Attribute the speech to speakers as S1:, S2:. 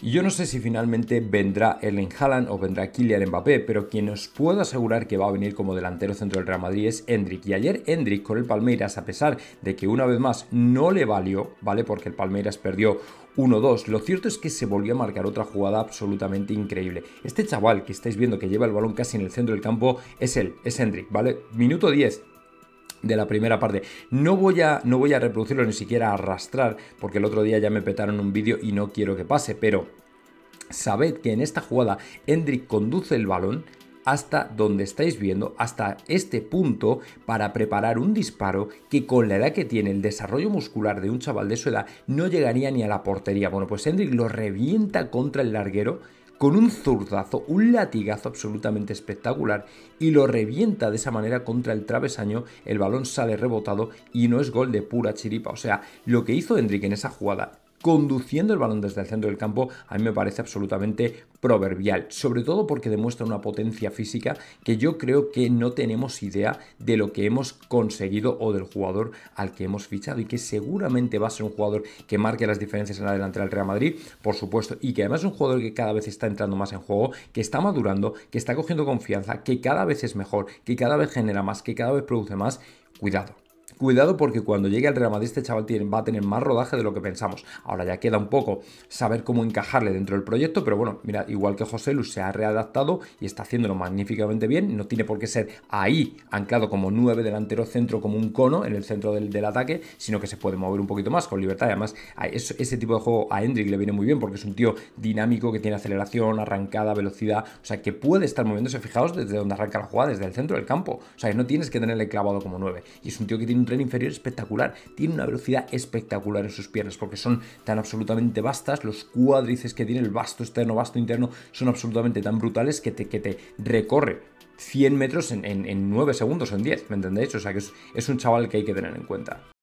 S1: Yo no sé si finalmente vendrá Erling Haaland o vendrá Kylian Mbappé, pero quien os puedo asegurar que va a venir como delantero centro del Real Madrid es Hendrik. Y ayer Hendrik con el Palmeiras, a pesar de que una vez más no le valió, ¿vale? Porque el Palmeiras perdió 1-2. Lo cierto es que se volvió a marcar otra jugada absolutamente increíble. Este chaval que estáis viendo que lleva el balón casi en el centro del campo es él, es Hendrik, ¿vale? Minuto 10, de la primera parte. No voy, a, no voy a reproducirlo ni siquiera a arrastrar, porque el otro día ya me petaron un vídeo y no quiero que pase, pero sabed que en esta jugada Hendrik conduce el balón hasta donde estáis viendo, hasta este punto, para preparar un disparo que con la edad que tiene el desarrollo muscular de un chaval de su edad no llegaría ni a la portería. Bueno, pues Hendrik lo revienta contra el larguero con un zurdazo, un latigazo absolutamente espectacular y lo revienta de esa manera contra el travesaño, el balón sale rebotado y no es gol de pura chiripa. O sea, lo que hizo Hendrik en esa jugada conduciendo el balón desde el centro del campo, a mí me parece absolutamente proverbial, sobre todo porque demuestra una potencia física que yo creo que no tenemos idea de lo que hemos conseguido o del jugador al que hemos fichado y que seguramente va a ser un jugador que marque las diferencias en la delantera del Real Madrid, por supuesto, y que además es un jugador que cada vez está entrando más en juego, que está madurando, que está cogiendo confianza, que cada vez es mejor, que cada vez genera más, que cada vez produce más. Cuidado, Cuidado porque cuando llegue al Real Madrid este chaval tiene, va a tener más rodaje de lo que pensamos. Ahora ya queda un poco saber cómo encajarle dentro del proyecto, pero bueno, mira, igual que José Luz se ha readaptado y está haciéndolo magníficamente bien, no tiene por qué ser ahí anclado como nueve delantero centro, como un cono en el centro del, ataque, sino que se puede mover un poquito más con libertad. además, ese tipo de juego a Hendrik le viene muy bien porque es un tío dinámico que tiene aceleración, arrancada, velocidad, o sea, que puede estar moviéndose, fijados desde donde arranca la jugada, desde el centro del campo. O sea, no tienes que tenerle clavado como 9. Y es un tío que tiene un tren inferior espectacular, tiene una velocidad espectacular en sus piernas porque son tan absolutamente vastas, los cuádrices que tiene, el vasto externo, vasto interno, son absolutamente tan brutales que te, que te recorre 100 metros en, 9 segundos o en 10, ¿me entendéis? O sea que es un chaval que hay que tener en cuenta.